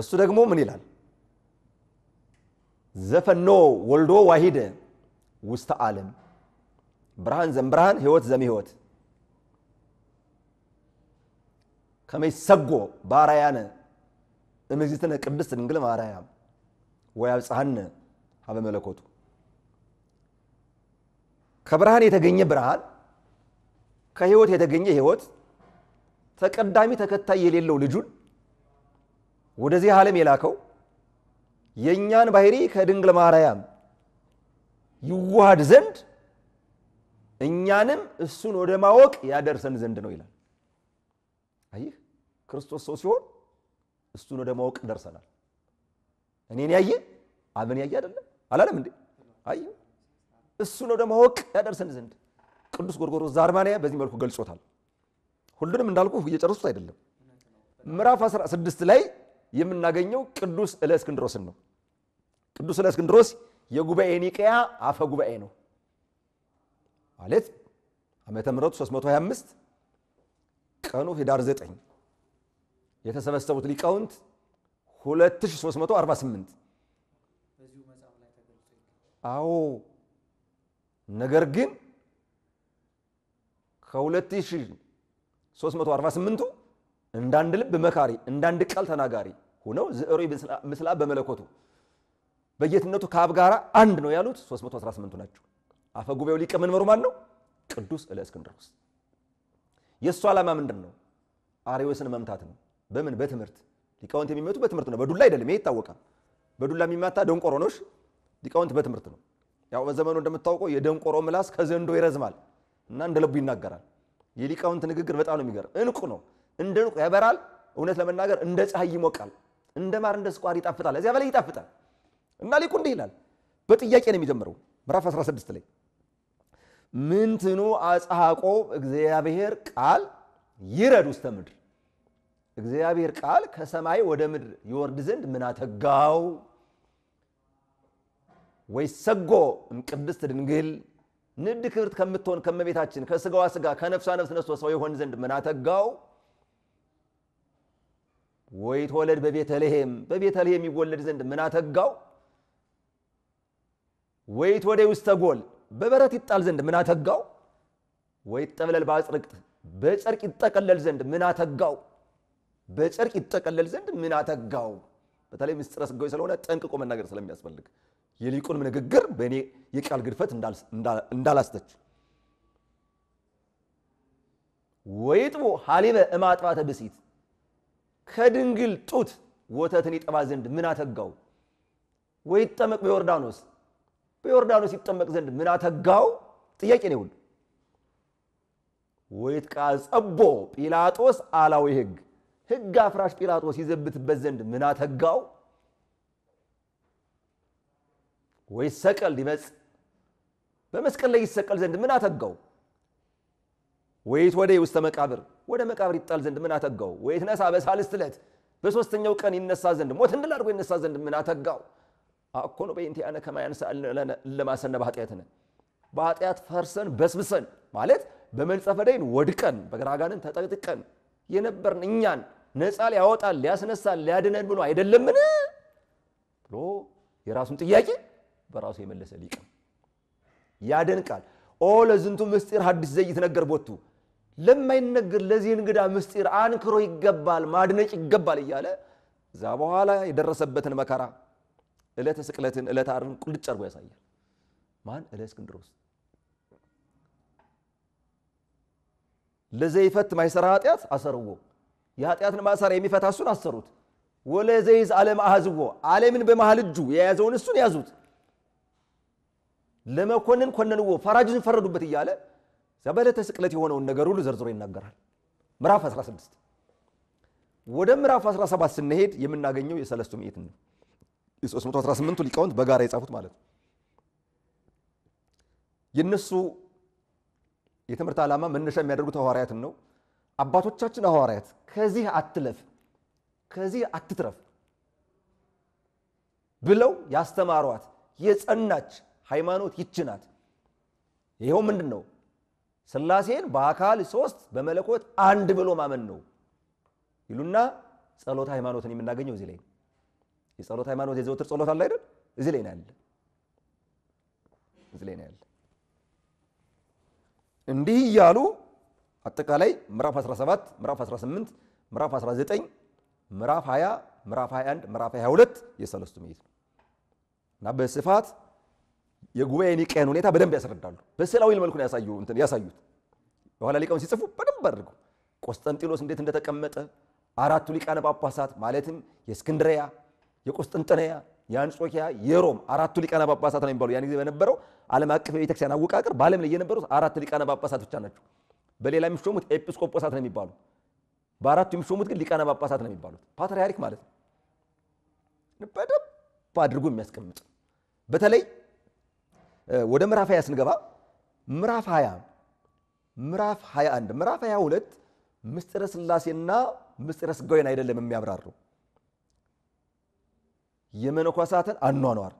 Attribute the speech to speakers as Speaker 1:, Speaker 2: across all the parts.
Speaker 1: እሱ ደግሞ ምን ይላል? ዘፈኖ ወልዶ ዋሂደ ውስተ ዓለም ብርሃን ዘም ብርሃን ህይወት ዘም ህይወት ሰጎ ባራያነ እምግዝትነ ቅድስት ድንግል ማርያም ወያብጽሐነ ሃበ መለኮቱ ከብርሃን የተገኘ ብርሃን ከህይወት የተገኘ ህይወት ተቀዳሚ ተከታይ የሌለው ልጁን ወደዚህ ዓለም የላከው የእኛን ባህሪ ከድንግል ማርያም ይዋሃድ ዘንድ እኛንም እሱን ወደ ማወቅ ያደርሰን ዘንድ ነው ይላል። አይህ ክርስቶስ ሰው ሲሆን እሱን ወደ ማወቅ ደርሰናል። እኔን ያየ አብን ያየ አይደለም አላለም እንዴ? አይ እሱን ወደ ማወቅ ያደርሰን ዘንድ ቅዱስ ጎርጎርዮስ ዛርማንያ በዚህ መልኩ ገልጾታል። ሁሉንም እንዳልኩ እየጨረሱት አይደለም። ምዕራፍ 16 ላይ የምናገኘው ቅዱስ እለእስክንድሮስን ነው። ቅዱስ እለእስክንድሮስ የጉባኤ ኒቅያ አፈ ጉባኤ ነው ማለት ዓመተ ምሕረቱ 325 ቀኑ ህዳር 9 የተሰበሰቡት ሊቃውንት 2348 አዎ ነገር ግን ከ2348ቱ እንዳንድ ልብ መካሪ እንዳንድ ቃል ተናጋሪ ሆነው ዝዕሩ ምስላ በመለኮቱ በየትነቱ ከአብ ጋር አንድ ነው ያሉት 318ቱ ናቸው። አፈ ጉባኤው ሊቀ መንበሩ ማን ነው? ቅዱስ እለእስክንድሮስ። የእሱ ዓላማ ምንድን ነው? አሬዎስን መምታት ነው። በምን በትምህርት ሊቃውንት የሚመቱ በትምህርት ነው፣ በዱላ አይደለም። ይሄ ይታወቃል። በዱላ የሚመታ ደንቆሮ ነው። ሊቃውንት በትምህርት ነው። ያው በዘመኑ እንደምታውቀው የደንቆሮ ምላስ ከዘንዶ ይረዝማል እና እንደ ልቡ ይናገራል። የሊቃውንት ንግግር በጣም ነው የሚገርም። እንቁ ነው። እንደ ዕንቁ ያበራል። እውነት ለመናገር እንደ ፀሐይ ይሞቃል፣ እንደ ማር እንደ ስኳር ይጣፍጣል፣ እዚያ በላይ ይጣፍጣል። እና ሊቁ እንዲህ ይላል። በጥያቄ ነው የሚጀምረው ምዕራፍ 16 ላይ ምንትኑ አጽሐቆ እግዚአብሔር ቃል ይረድ ውስተ ምድር እግዚአብሔር ቃል ከሰማይ ወደ ምድር ይወርድ ዘንድ ምን አተጋው? ወይሰጎ እምቅድስት ድንግል ንድ ክብርት ከምትሆን ከመቤታችን ከስጋዋ ስጋ ከነፍሷ ነፍስ ነስቶ ሰው ይሆን ዘንድ ምን አተጋው? ተወለድ በቤተልሔም በቤተልሔም ይወለድ ዘንድ ምን አተጋው? ተወደ ውስተ ጎል በበረት ይጣል ዘንድ ምን አተጋው? ጠብለል በአጽርቅት በጨርቅ ይጠቀለል ዘንድ ምን አተጋው? በጨርቅ ይጠቀለል ዘንድ ምን አተጋው? በተለይ ምስጢረ ሥጋዌ ስለሆነ ጠንቅቆ መናገር ስለሚያስፈልግ የሊቁንም ንግግር በእኔ የቃል ግድፈት እንዳላስተች ወይጥቦ ሀሊበ እማጥባተ ብሲት ከድንግል ጡት ወተትን ይጠባ ዘንድ ምን አተጋው? ወይ ይጠመቅ በዮርዳኖስ በዮርዳኖስ ይጠመቅ ዘንድ ምን አተጋው? ጥያቄ ነው ይሁን ወይ ጸቦ ጲላጦስ አላዊ ህግ ሕግ አፍራሽ ጲላጦስ ይዘብትበት ዘንድ ምን አተጋው? ወይ ሰቀል ይመጽ በመስቀል ላይ ይሰቀል ዘንድ ምን አተጋው? ወይት ወደ ውስተ መቃብር ወደ መቃብር ይጣል ዘንድ ምን አተጋው? ወይት ነሳ በሳልስት ዕለት በሶስተኛው ቀን ይነሳ ዘንድ ሞት እንድል አድርጎ ይነሳ ዘንድ ምን አተጋው? አኮኖ በእንቲ አነ ከማ ያንሳ ለማሰነ በኃጢአትነ በኃጢአት ፈርሰን በስብሰን ማለት በመንጸፈ ደይን ወድቀን በግራጋንን ተጠቅጥቀን የነበርን እኛን ነፃ ሊያወጣን ሊያስነሳን ሊያድነን ብሎ አይደለምን ብሎ የራሱን ጥያቄ በራሱ የመለሰ ሊቅም ያደንቃል። ኦ ለዝንቱ ምስጢር ሐዲስ ዘይት ነገር ቦቱ ለማይነገር ለዚህ እንግዳ ምስጢር አንክሮ ይገባል፣ ማድነጭ ይገባል እያለ እዛ በኋላ የደረሰበትን መከራ ዕለተ ስቅለትን ዕለተ ዓርብን ቁልጭ አድርጎ ያሳያል። ማን እለ እስክንድሮስ ለዘይፈት ማይሰራ ኃጢአት አሰርዎ የኃጢአትን ማሰራ የሚፈታ እሱን አሰሩት። ወለዘይዝ ዓለም አህዝዎ ዓለምን በመሃል እጁ የያዘውን እሱን ያዙት። ለመኮንን ኮነንዎ ፈራጅን ፈረዱበት እያለ እዚያ በዕለተ ስቅለት የሆነውን ነገር ሁሉ ዘርዝሮ ይናገራል። ምዕራፍ 16 ወደ ምዕራፍ 17 ስንሄድ የምናገኘው የሰለስቱ ምዕት ነው። የ318ቱ ሊቃውንት በጋራ የጻፉት ማለት ነው። የነሱ የትምህርት ዓላማ መነሻ የሚያደርጉት ሐዋርያትን ነው። አባቶቻችን ሐዋርያት ከዚህ አትለፍ፣ ከዚህ አትትረፍ ብለው ያስተማሯት የጸናች ሃይማኖት ይችናት። ይኸው ምንድን ነው? ስላሴን በአካል ሶስት በመለኮት አንድ ብሎ ማመን ነው ይሉና ጸሎት ሃይማኖትን የምናገኘው እዚህ ላይ የጸሎት ሃይማኖት የዘወትር ጸሎት አለ አይደል? እዚህ ላይ ያለ። እዚህ ላይ ነው ያለ። እንዲህ እያሉ አጠቃላይ ምዕራፍ 17፣ ምዕራፍ 18፣ ምዕራፍ 19፣ ምዕራፍ 20፣ ምዕራፍ 21፣ ምዕራፍ 22 የሰለስቱ ምዕት ነው እና በስፋት የጉባኤ ኒቃያን ሁኔታ በደንብ ያስረዳሉ። በስዕላዊ መልኩ ነው ያሳዩት። በኋላ ሊቀውን ሲጽፉ በደንብ አድርገው ቆስጠንጢኖስ እንዴት እንደተቀመጠ አራቱ ሊቃነ ጳጳሳት ማለትም የእስክንድሪያ፣ የቆስጥንጥንያ፣ የአንጾኪያ፣ የሮም አራቱ ሊቃነ ጳጳሳት ነው የሚባሉ ያን ጊዜ በነበረው ዓለም አቀፍ የቤተክርስቲያን አወቃቀር በዓለም ላይ የነበሩት አራት ሊቃነ ጳጳሳት ብቻ ናቸው። በሌላ የሚሾሙት ኤጲስቆጶሳት ነው የሚባሉ በአራቱ የሚሾሙት ግን ሊቃነ ጳጳሳት ነው የሚባሉት። ፓትርያርክ ማለት ነው። በደንብ አድርጎ የሚያስቀምጥ በተለይ ወደ ምዕራፍ 20 ስንገባ ምዕራፍ 20 ምዕራፍ 21 ምዕራፍ 22 ምስጢረ ስላሴና ምስጢረ ሥጋዌን አይደለም የሚያብራሩ የመነኮሳትን አኗኗር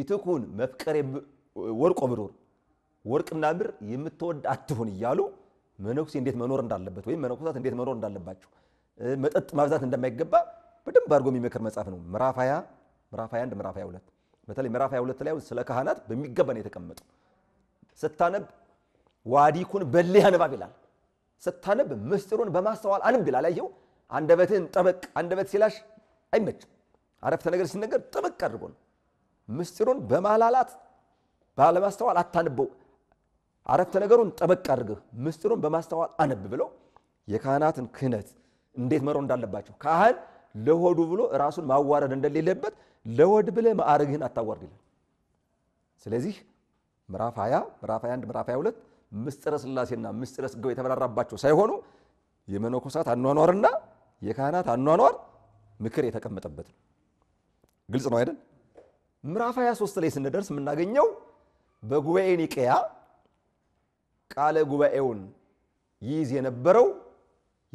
Speaker 1: ኢትኩን መፍቀር ወርቆ ብሩር ወርቅና ብር የምትወድ አትሁን እያሉ መነኩሴ እንዴት መኖር እንዳለበት ወይም መነኮሳት እንዴት መኖር እንዳለባቸው መጠጥ ማብዛት እንደማይገባ በደንብ አድርጎ የሚመክር መጽሐፍ ነው። ምዕራፍ 20 ምዕራፍ 21 ምዕራፍ 22 በተለይ ምዕራፍ 22 ላይ ስለ ካህናት በሚገባ ነው የተቀመጡ። ስታነብ ዋዲኩን በሌህ አንባብ ይላል። ስታነብ ምስጢሩን በማስተዋል አንብ ይላል። አየው አንደበትህን ጠበቅ። አንደበት ሲላሽ አይመችም። አረፍተ ነገር ሲነገር ጠበቅ አድርጎ ነው። ምስጢሩን በማላላት ባለማስተዋል አታንበው። አረፍተ ነገሩን ጠበቅ አድርገህ ምስጢሩን በማስተዋል አነብ ብለው የካህናትን ክህነት እንዴት መሮ እንዳለባቸው ካህን ለሆዱ ብሎ ራሱን ማዋረድ እንደሌለበት ለወድ ብለ ማዕረግህን አታዋርድ ይላል። ስለዚህ ምዕራፍ 20 ምዕራፍ 21 ምዕራፍ 22 ምስጢረ ስላሴና ምስጢረ ሥጋዌ የተበራራባቸው ሳይሆኑ የመነኮሳት አኗኗርና የካህናት አኗኗር ምክር የተቀመጠበት ነው። ግልጽ ነው አይደል? ምዕራፍ 23 ላይ ስንደርስ የምናገኘው በጉባኤ ኒቅያ ቃለ ጉባኤውን ይይዝ የነበረው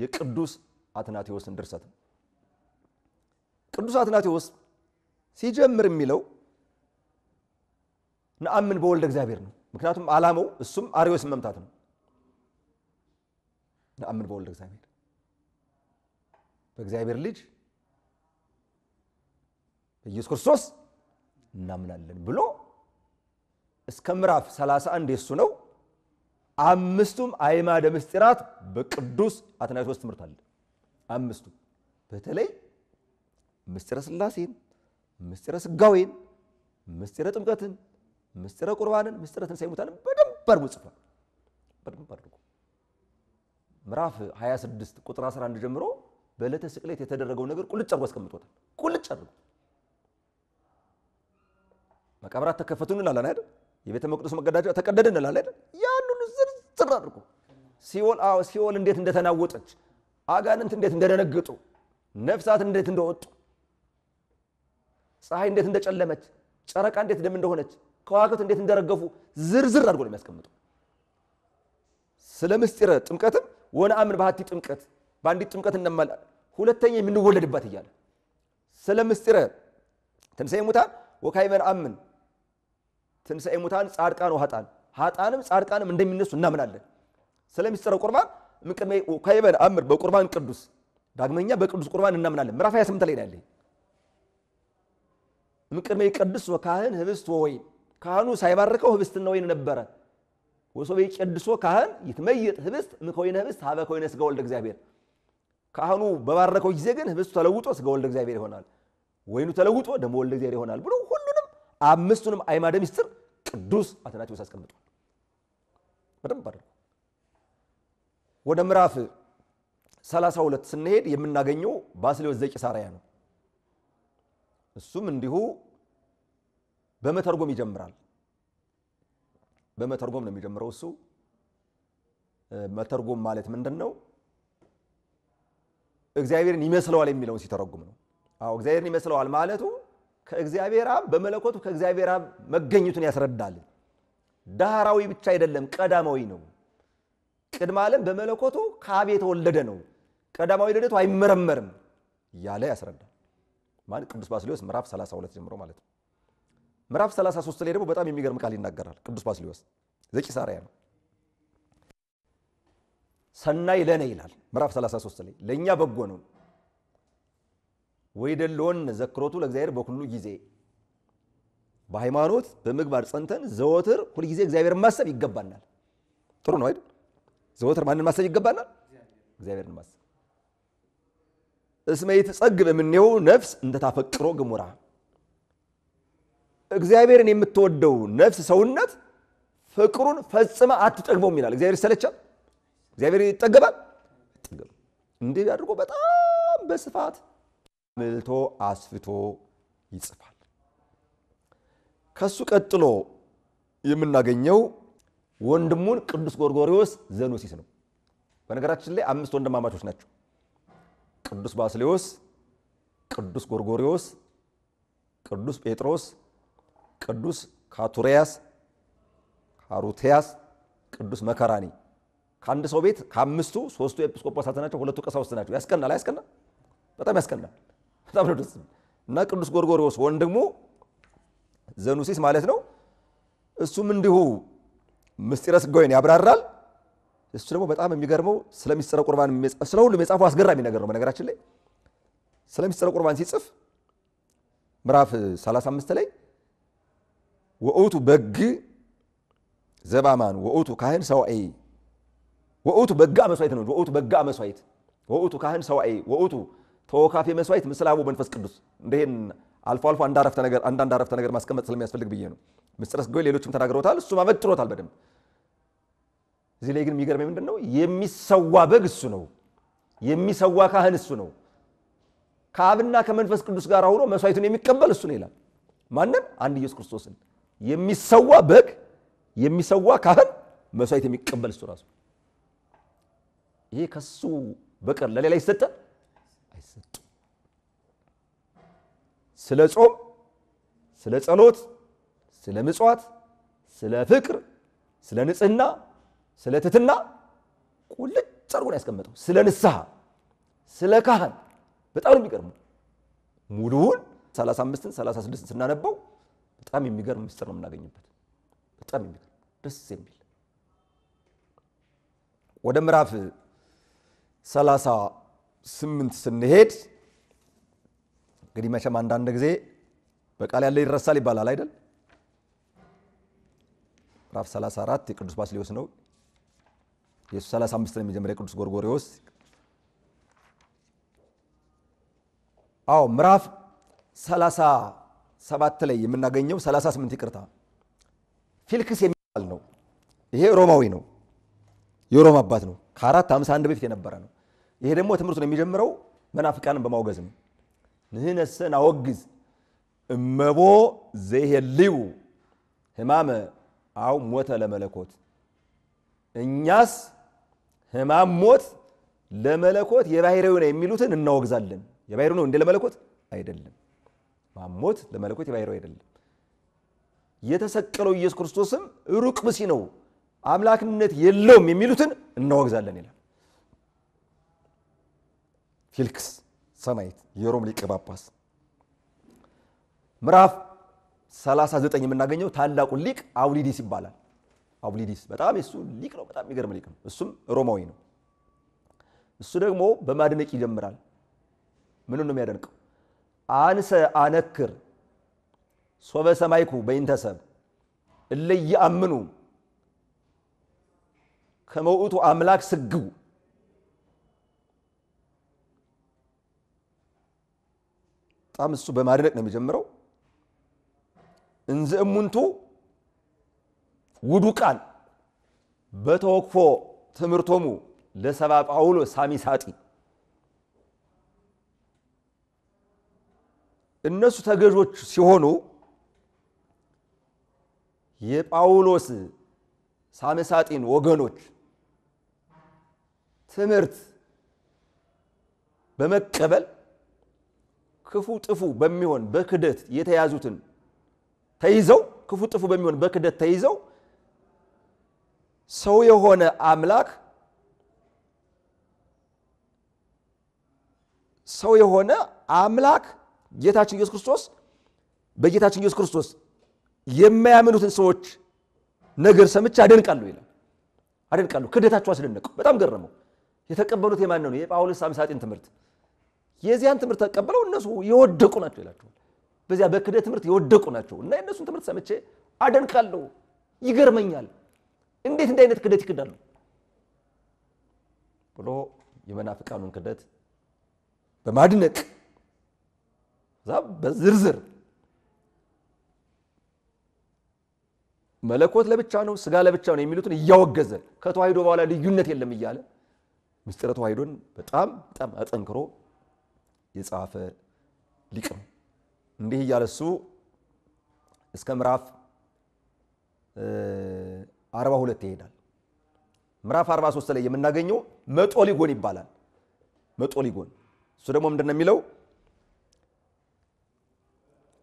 Speaker 1: የቅዱስ አትናቴዎስን ድርሰት ነው። ቅዱስ አትናቴዎስ ሲጀምር የሚለው ነአምን በወልደ እግዚአብሔር ነው። ምክንያቱም አላማው እሱም አርዮስን መምታት ነው። ነአምን በወልደ እግዚአብሔር በእግዚአብሔር ልጅ በኢየሱስ ክርስቶስ እናምናለን ብሎ እስከ ምዕራፍ 31 የሱ ነው። አምስቱም አይማደ ምስጢራት በቅዱስ አትናቴዎስ ትምህርት አለ። አምስቱ በተለይ ምስጢረ ስላሴን፣ ምስጢረ ሥጋዌን፣ ምስጢረ ጥምቀትን፣ ምስጢረ ቁርባንን፣ ምስጢረ ትንሣኤ ሙታንን በደንብ አድርጎ ጽፏል። በደንብ አድርጎ ምዕራፍ 26 ቁጥር 11 ጀምሮ በዕለተ ስቅለት የተደረገው ነገር ቁልጭ አድርጎ አስቀምጦታል። ቁልጭ አድርጎ መቃብራት ተከፈቱ እንላለን አይደል? የቤተ መቅደስ መገዳጃ ተቀደደ እንላለን አይደል? ያን ሁሉ ዝርዝር አድርጎ ሲኦል አዎ ሲኦል እንዴት እንደተናወጠች፣ አጋንንት እንዴት እንደደነገጡ፣ ነፍሳት እንዴት እንደወጡ ፀሐይ እንዴት እንደጨለመች፣ ጨረቃ እንዴት ደም እንደሆነች፣ ከዋክብት እንዴት እንደረገፉ ዝርዝር አድርጎ ነው የሚያስቀምጡ። ስለ ምስጢረ ጥምቀትም ወነአምን ባህቲ ጥምቀት በአንዲት ጥምቀት እናማል ሁለተኛ የምንወለድባት እያለ ስለ ምስጢረ ትንሣኤ ሙታን ወካዕበ ነአምን ትንሣኤ ሙታን ጻድቃን ወሀጣን ሀጣንም ጻድቃንም እንደሚነሱ እናምናለን። ስለ ምስጢረ ቁርባን ምቅድሜ ወካዕበ ነአምን በቁርባን ቅዱስ ዳግመኛ በቅዱስ ቁርባን እናምናለን። ምዕራፍ 28 ላይ ነው ያለኝ። እምቅድመ ይቀድስ ካህን ህብስት ወወይን፣ ካህኑ ሳይባርከው ህብስትና ወይን ነበረ። ወሶበ ይቀድሶ ካህን ይትመይጥ ህብስት እምከወይነ ህብስት ሀበ ከወይነ ስጋ ወልደ እግዚአብሔር። ካህኑ በባረከው ጊዜ ግን ህብስቱ ተለውጦ ስጋ ወልደ እግዚአብሔር ይሆናል፣ ወይኑ ተለውጦ ደሞ ወልደ እግዚአብሔር ይሆናል ብሎ ሁሉንም አምስቱንም አዕማደ ምስጢር ቅዱስ አትናቴዎስ አስቀምጧል። በደንብ አድርጎ ወደ ምዕራፍ 32 ስንሄድ የምናገኘው ባስልዮስ ዘቂሳርያ ነው። እሱም እንዲሁ በመተርጎም ይጀምራል። በመተርጎም ነው የሚጀምረው እሱ። መተርጎም ማለት ምንድን ነው? እግዚአብሔርን ይመስለዋል የሚለውን ሲተረጉም ነው። አዎ እግዚአብሔርን ይመስለዋል ማለቱ ከእግዚአብሔር አብ በመለኮቱ ከእግዚአብሔር አብ መገኘቱን ያስረዳል። ዳህራዊ ብቻ አይደለም፣ ቀዳማዊ ነው። ቅድመ ዓለም በመለኮቱ ከአብ የተወለደ ነው። ቀዳማዊ ልደቱ አይመረመርም እያለ ያስረዳል። ቅዱስ ባስሊዮስ ምዕራፍ 32 ጀምሮ ማለት ነው። ምዕራፍ 33 ላይ ደግሞ በጣም የሚገርም ቃል ይናገራል ቅዱስ ባስልዮስ ዘቂሳርያ ነው። ሰናይ ለነ ይላል ምዕራፍ 33 ላይ ለእኛ በጎ ነው ወይ ደለወን ዘክሮቱ ለእግዚአብሔር በኩሉ ጊዜ በሃይማኖት በምግባር ጸንተን ዘወትር ሁልጊዜ እግዚአብሔር ማሰብ ይገባናል። ጥሩ ነው አይደል? ዘወትር ማንን ማሰብ ይገባናል? እግዚአብሔርን ማሰብ እስመ ይትጸግብ እምኔሁ ነፍስ እንደታፈቅሮ ግሙራ እግዚአብሔርን የምትወደው ነፍስ ሰውነት ፍቅሩን ፈጽማ አትጠግበውም ይላል። እግዚአብሔር ይሰለቻል፣ እግዚአብሔር ይጠገባል። እንዲህ አድርጎ በጣም በስፋት ምልቶ አስፍቶ ይጽፋል። ከሱ ቀጥሎ የምናገኘው ወንድሙን ቅዱስ ጎርጎሪዎስ ዘኖሲስ ነው። በነገራችን ላይ አምስት ወንድማማቾች ናቸው። ቅዱስ ባስሌዎስ፣ ቅዱስ ጎርጎሪዎስ፣ ቅዱስ ጴጥሮስ፣ ቅዱስ ካቱሪያስ ካሩቴያስ፣ ቅዱስ መከራኒ ከአንድ ሰው ቤት ከአምስቱ ሶስቱ ኤጲስቆጶሳት ናቸው፣ ሁለቱ ቀሳውስት ናቸው። ያስቀናል፣ አያስቀና? በጣም ያስቀናል። በጣም ነው ደስ እና ቅዱስ ጎርጎሪዎስ ወንድሙ ዘኑሲስ ማለት ነው። እሱም እንዲሁ ምስጢረ ሥጋዌን ያብራራል። እሱ ደግሞ በጣም የሚገርመው ስለሚስጥረ ቁርባን ስለ ሁሉም የጻፈው አስገራሚ ነገር ነው። በነገራችን ላይ ስለሚስጥረ ቁርባን ሲጽፍ ምዕራፍ 35 ላይ ወኡቱ በግ ዘባማን ወኡቱ ካህን ሰዋኤ ወኡቱ በጋ መስዋዕት ነው። ወኡቱ በጋ መስዋዕት ወኡቱ ካህን ሰዋኤ ወኡቱ ተወካፌ መስዋዕት አቡ መንፈስ ቅዱስ እንደሄን አልፎ አልፎ አንዳንድ አረፍተ ነገር ማስቀመጥ ስለሚያስፈልግ ብዬ ነው። ምስጢረ ሥጋዌ ሌሎችም ተናግረውታል። እሱም አበጥሮታል በደንብ እዚህ ላይ ግን የሚገርመኝ ምንድን ነው? የሚሰዋ በግ እሱ ነው። የሚሰዋ ካህን እሱ ነው። ከአብና ከመንፈስ ቅዱስ ጋር ሆኖ መስዋዕቱን የሚቀበል እሱ ነው ይላል። ማንን? አንድ ኢየሱስ ክርስቶስን። የሚሰዋ በግ፣ የሚሰዋ ካህን፣ መስዋዕት የሚቀበል እሱ ራሱ። ይሄ ከሱ በቀር ለሌላ ይሰጠ አይሰጥ ስለ ጾም፣ ስለ ጸሎት፣ ስለ ምጽዋት፣ ስለ ፍቅር፣ ስለ ንጽህና ስለ ትትና ቁልጭ አድርጎ ያስቀመጠው፣ ስለ ንስሐ፣ ስለ ካህን በጣም ነው የሚገርመው። ሙሉውን 35ን 36ን ስናነበው በጣም የሚገርም ምስጢር ነው የምናገኝበት። በጣም የሚገርም ደስ የሚል ወደ ምዕራፍ 38 ስንሄድ እንግዲህ መቼም አንዳንድ ጊዜ በቃል ያለ ይረሳል ይባላል አይደል? ምዕራፍ 34 የቅዱስ ባስሌዎስ ነው። የ35 ነው የሚጀምር የቅዱስ ጎርጎሪዎስ አዎ ምዕራፍ 37 ላይ የምናገኘው 38 ይቅርታ ፊልክስ የሚባል ነው። ይሄ ሮማዊ ነው፣ የሮማ አባት ነው። ከአራት ሃምሳ በፊት የነበረ ነው። ይሄ ደግሞ ትምህርቱን የሚጀምረው መናፍቃንን በማውገዝ ነው። ንህነሰን አወግዝ እመቦ ዘይሄልዩ ህማመ አው ሞተ ለመለኮት እኛስ ህማም ሞት ለመለኮት የባህሪው ነው የሚሉትን እናወግዛለን። የባህሪው ነው እንደ ለመለኮት አይደለም። ህማም ሞት ለመለኮት የባህሪው አይደለም። የተሰቀለው ኢየሱስ ክርስቶስም ሩቅ ብሲ ነው፣ አምላክነት የለውም የሚሉትን እናወግዛለን ይላል ፊልክስ ሰማይት የሮም ሊቀ ጳጳስ። ምዕራፍ 39 የምናገኘው ታላቁ ሊቅ አውሊዲስ ይባላል። አቡሊዲስ በጣም የሱ ሊቅ ነው። በጣም የሚገርም ሊቅ ነው። እሱም ሮማዊ ነው። እሱ ደግሞ በማድነቅ ይጀምራል። ምን ነው የሚያደንቀው? አንሰ አነክር ሶበ ሰማይኩ በይንተሰብ እለየ አምኑ ከመውቱ አምላክ ስግቡ በጣም እሱ በማድነቅ ነው የሚጀምረው እንዝእሙንቱ ውዱ ቃል በተወክፎ ትምህርቶሙ ለሰባ ጳውሎስ ሳሚሳጢ እነሱ ተገዦች ሲሆኑ የጳውሎስ ሳሚሳጢን ወገኖች ትምህርት በመቀበል ክፉ ጥፉ በሚሆን በክደት የተያዙትን ተይዘው ክፉ ጥፉ በሚሆን በክደት ተይዘው ሰው የሆነ አምላክ ሰው የሆነ አምላክ ጌታችን ኢየሱስ ክርስቶስ በጌታችን ኢየሱስ ክርስቶስ የማያምኑትን ሰዎች ነገር ሰምቼ አደንቃለሁ ይላል። አደንቃለሁ ክደታቸው አስደነቀው። በጣም ገረመው። የተቀበሉት የማን ነው? የጳውሎስ አምሳጢን ትምህርት። የዚያን ትምህርት ተቀበለው እነሱ የወደቁ ናቸው ይላቸዋል። በዚያ በክደት ትምህርት የወደቁ ናቸው እና የእነሱን ትምህርት ሰምቼ አደንቃለሁ፣ ይገርመኛል እንዴት እንዲህ አይነት ክደት ይክዳሉ ብሎ የመናፍቃኑን ክደት በማድነቅ እዛ በዝርዝር መለኮት ለብቻ ነው፣ ስጋ ለብቻ ነው የሚሉትን እያወገዘ ከተዋሂዶ በኋላ ልዩነት የለም እያለ ምስጢረ ተዋሂዶን በጣም በጣም አጠንክሮ የጻፈ ሊቅ ነው። እንዲህ እያለ እሱ እስከ ምዕራፍ አርባ ሁለት ይሄዳል። ምዕራፍ 43 ላይ የምናገኘው መጦሊጎን ይባላል። መጦሊጎን እሱ ደግሞ ምንድን ነው የሚለው?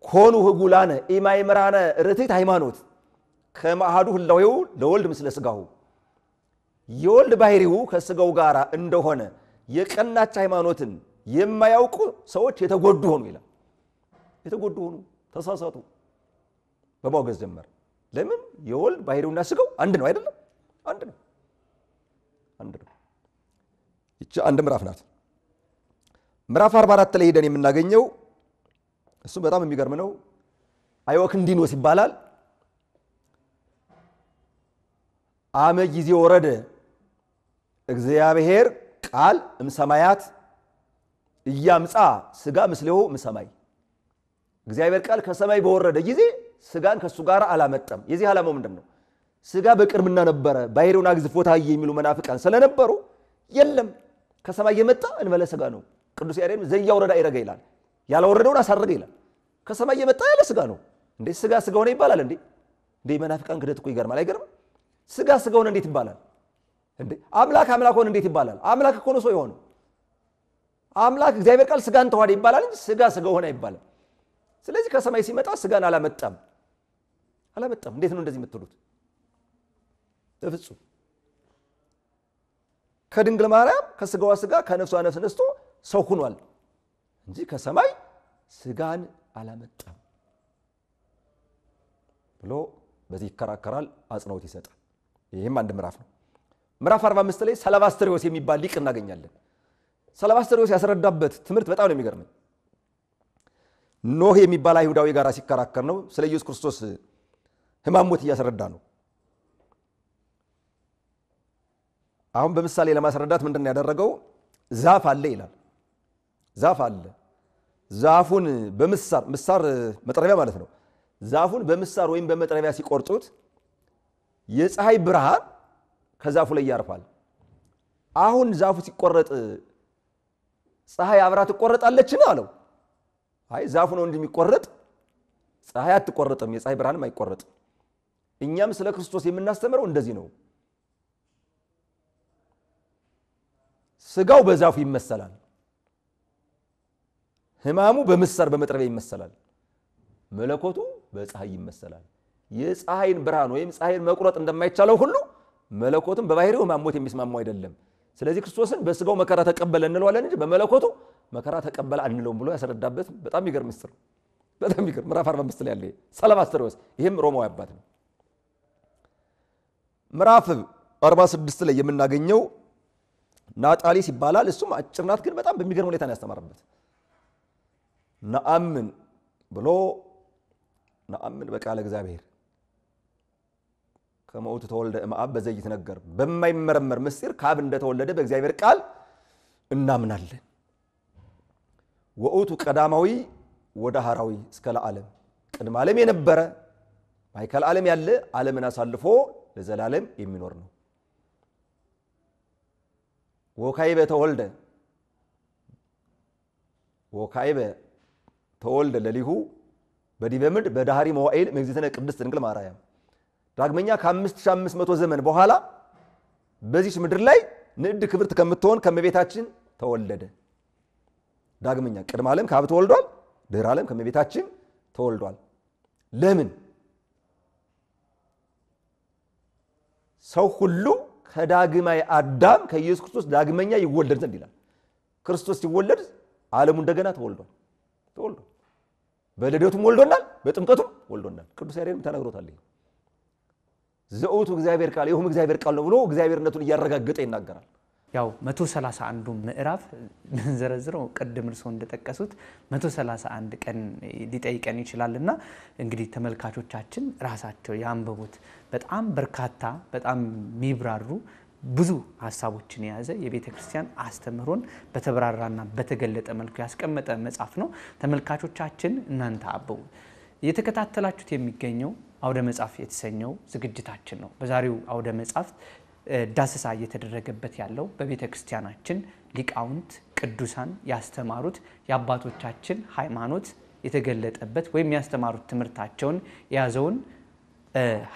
Speaker 1: ኮኑ ህጉላነ ምራነ ርትት ሃይማኖት ከማሃዱ ህላዌው ለወልድ ምስለ ስጋሁ የወልድ ባህሪው ከስጋው ጋር እንደሆነ የቀናች ሃይማኖትን የማያውቁ ሰዎች የተጎዱ ሆኑ ይላል። የተጎዱ ሆኑ፣ ተሳሳቱ፣ በማውገዝ ጀመር። ለምን የወልድ ባህሪውና ስጋው አንድ ነው አይደለም? አንድ ነው አንድ ነው። ይቺ አንድ ምዕራፍ ናት። ምዕራፍ 44 ላይ ሄደን የምናገኘው እሱም በጣም የሚገርም ነው። አዮክንዲኖስ ይባላል። አመ ጊዜ ወረደ እግዚአብሔር ቃል እምሰማያት እያምፃ ስጋ ምስሌሁ እምሰማይ። እግዚአብሔር ቃል ከሰማይ በወረደ ጊዜ ስጋን ከእሱ ጋር አላመጣም። የዚህ ዓላማው ምንድን ነው? ስጋ በቅርብና ነበረ ባሕርይውን አግዝፎ ታየ የሚሉ መናፍቃን ስለነበሩ የለም ከሰማይ የመጣ እንበለ ስጋ ነው። ቅዱስ ያሬድ ዘያወረደ አይረገ ይላል፣ ያላወረደውን አሳረገ ይላል። ከሰማይ የመጣ ያለ ስጋ ነው እንዴ? ስጋ ስጋ ሆነ ይባላል እንዴ? እንዴ መናፍቃን ክደት እኮ ይገርማል። አይገርምም? ስጋ ስጋ ሆነ እንዴት ይባላል እንዴ? አምላክ አምላክ ሆነ እንዴት ይባላል? አምላክ እኮ ነው ሰው የሆነው። አምላክ እግዚአብሔር ቃል ስጋን ተዋህደ ይባላል እንጂ ስጋ ስጋ ሆነ አይባልም። ስለዚህ ከሰማይ ሲመጣ ስጋን አላመጣም አላመጣም። እንዴት ነው እንደዚህ የምትሉት? በፍጹም ከድንግል ማርያም ከስጋዋ ስጋ ከነፍሷ ነፍስ ነስቶ ሰው ሁኗል እንጂ ከሰማይ ስጋን አላመጣም ብሎ በዚህ ይከራከራል፣ አጽንኦት ይሰጣል። ይህም አንድ ምዕራፍ ነው። ምዕራፍ 45 ላይ ሰላባስተሪዎስ የሚባል ሊቅ እናገኛለን። ሰላባስተሪዎስ ያስረዳበት ትምህርት በጣም ነው የሚገርመኝ። ኖህ የሚባል አይሁዳዊ ጋር ሲከራከር ነው ስለ ኢየሱስ ክርስቶስ ህማሞት እያስረዳ ነው። አሁን በምሳሌ ለማስረዳት ምንድን ነው ያደረገው? ዛፍ አለ ይላል። ዛፍ አለ። ዛፉን በምሳር ምሳር መጥረቢያ ማለት ነው። ዛፉን በምሳር ወይም በመጥረቢያ ሲቆርጡት የፀሐይ ብርሃን ከዛፉ ላይ ያርፋል። አሁን ዛፉ ሲቆረጥ ፀሐይ አብራ ትቆረጣለችን አለው። አይ ዛፉ ነው እንደሚቆረጥ ፀሐይ አትቆረጥም፣ የፀሐይ ብርሃንም አይቆረጥም። እኛም ስለ ክርስቶስ የምናስተምረው እንደዚህ ነው። ስጋው በዛፉ ይመሰላል፣ ህማሙ በምሳር በመጥረቢያ ይመሰላል፣ መለኮቱ በፀሐይ ይመሰላል። የፀሐይን ብርሃን ወይም ፀሐይን መቁረጥ እንደማይቻለው ሁሉ መለኮትም በባህሪው ሕማም ሞት የሚስማማው አይደለም። ስለዚህ ክርስቶስን በስጋው መከራ ተቀበለ እንለዋለን እንጂ በመለኮቱ መከራ ተቀበለ አንለውም ብሎ ያስረዳበት በጣም ይገርም ምስጥር በጣም ይገርም ምዕራፍ 45 ላይ ያለ ሰላም አስተርዮስ ይህም ሮማዊ አባት ነው። ምዕራፍ 46 ላይ የምናገኘው ናጣሊስ ይባላል። እሱም አጭር ናት፣ ግን በጣም በሚገርም ሁኔታ ነው ያስተማረበት። ነአምን ብሎ ነአምን በቃለ እግዚአብሔር ከመውት ተወልደ እምአብ በዘይት ነገር በማይመረመር ምስጢር ከአብ እንደተወለደ በእግዚአብሔር ቃል እናምናለን ወኡቱ ቀዳማዊ ወደ ሐራዊ እስከ ለዓለም ቅድመ ዓለም የነበረ ማይከል ዓለም ያለ ዓለምን አሳልፎ ለዘላለም የሚኖር ነው። ወካይበ ተወልደ ወካይበ ተወልደ ለሊሁ በዲበ ምድር በዳህሪ መዋኤል መግዝእትነ ቅድስት ድንግል ማርያም ዳግመኛ ከ5500 ዘመን በኋላ በዚች ምድር ላይ ንዕድ ክብርት ከምትሆን ከመቤታችን ተወለደ። ዳግመኛ ቅድመ ዓለም ከአብ ተወልዷል፣ ድኅረ ዓለም ከመቤታችን ተወልዷል። ለምን ሰው ሁሉ ከዳግማይ አዳም ከኢየሱስ ክርስቶስ ዳግመኛ ይወለድ ዘንድ ይላል። ክርስቶስ ሲወለድ ዓለሙ እንደገና ተወልዷል ተወልዶ በልደቱም ወልዶናል፣ በጥምቀቱም ወልዶናል። ቅዱስ ያሬድም ተናግሮታል። ዘውቱ እግዚአብሔር ቃል ይሁም እግዚአብሔር ቃል ነው ብሎ እግዚአብሔርነቱን እያረጋገጠ ይናገራል።
Speaker 2: ያው 131ዱ ምዕራፍ ብንዘረዝረው ቅድም እርስዎ እንደጠቀሱት 131 ቀን ሊጠይቀን ይችላል እና እንግዲህ ተመልካቾቻችን ራሳቸው ያንበቡት በጣም በርካታ በጣም የሚብራሩ ብዙ ሀሳቦችን የያዘ የቤተ ክርስቲያን አስተምህሮን በተብራራና በተገለጠ መልኩ ያስቀመጠ መጽሐፍ ነው። ተመልካቾቻችን እናንተ አበቡ እየተከታተላችሁት የሚገኘው አውደ መጽሐፍ የተሰኘው ዝግጅታችን ነው። በዛሬው አውደ መጽሐፍ ዳሰሳ እየተደረገበት ያለው በቤተ ክርስቲያናችን ሊቃውንት ቅዱሳን ያስተማሩት የአባቶቻችን ሃይማኖት የተገለጠበት ወይም ያስተማሩት ትምህርታቸውን የያዘውን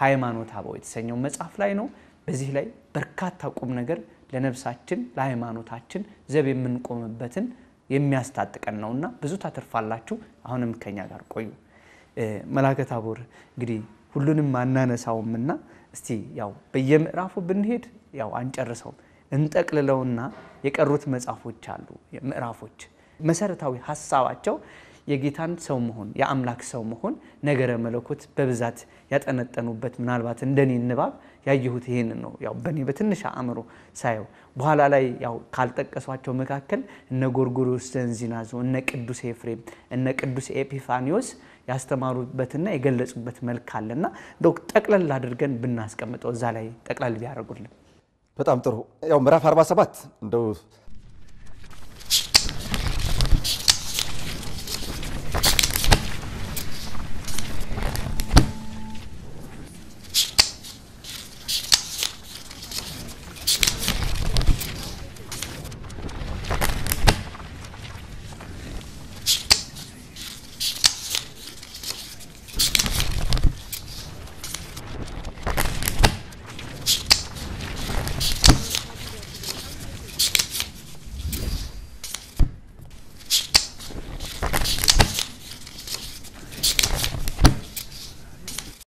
Speaker 2: ሃይማኖት አበው የተሰኘው መጽሐፍ ላይ ነው። በዚህ ላይ በርካታ ቁም ነገር ለነፍሳችን ለሃይማኖታችን ዘብ የምንቆምበትን የሚያስታጥቀን ነውና ብዙ ታተርፋላችሁ። አሁንም ከኛ ጋር ቆዩ። መላከ ታቦር እንግዲህ ሁሉንም አናነሳውምና እስቲ ያው በየምዕራፉ ብንሄድ ያው አንጨርሰውም። እንጠቅልለውና የቀሩት መጽሐፎች አሉ ምዕራፎች መሰረታዊ ሀሳባቸው የጌታን ሰው መሆን የአምላክ ሰው መሆን ነገረ መለኮት በብዛት ያጠነጠኑበት ምናልባት እንደኔ ንባብ ያየሁት ይህን ነው። ያው በእኔ በትንሽ አእምሮ ሳየው በኋላ ላይ ያው ካልጠቀሷቸው መካከል እነ ጎርጎርዮስ ዘንዚናዞ፣ እነ ቅዱስ ኤፍሬም፣ እነ ቅዱስ ኤፒፋኒዎስ ያስተማሩበትና የገለጹበት መልክ አለና ጠቅለል አድርገን ብናስቀምጠው እዛ ላይ ጠቅለል ቢያደርጉልን
Speaker 1: በጣም ጥሩ። ያው ምዕራፍ 47 እንደው